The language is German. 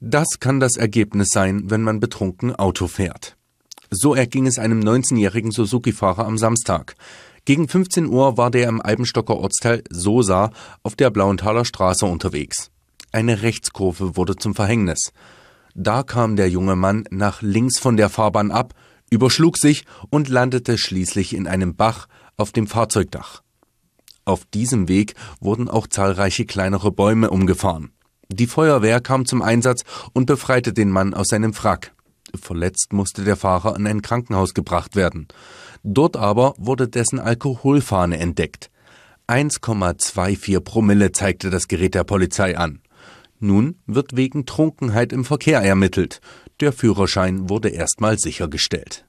Das kann das Ergebnis sein, wenn man betrunken Auto fährt. So erging es einem 19-jährigen Suzuki-Fahrer am Samstag. Gegen 15 Uhr war der im Eibenstocker Ortsteil Sosa auf der Blauenthaler Straße unterwegs. Eine Rechtskurve wurde zum Verhängnis. Da kam der junge Mann nach links von der Fahrbahn ab, überschlug sich und landete schließlich in einem Bach auf dem Fahrzeugdach. Auf diesem Weg wurden auch zahlreiche kleinere Bäume umgefahren. Die Feuerwehr kam zum Einsatz und befreite den Mann aus seinem Frack. Verletzt musste der Fahrer in ein Krankenhaus gebracht werden. Dort aber wurde dessen Alkoholfahne entdeckt. 1,24 Promille zeigte das Gerät der Polizei an. Nun wird wegen Trunkenheit im Verkehr ermittelt. Der Führerschein wurde erstmal sichergestellt.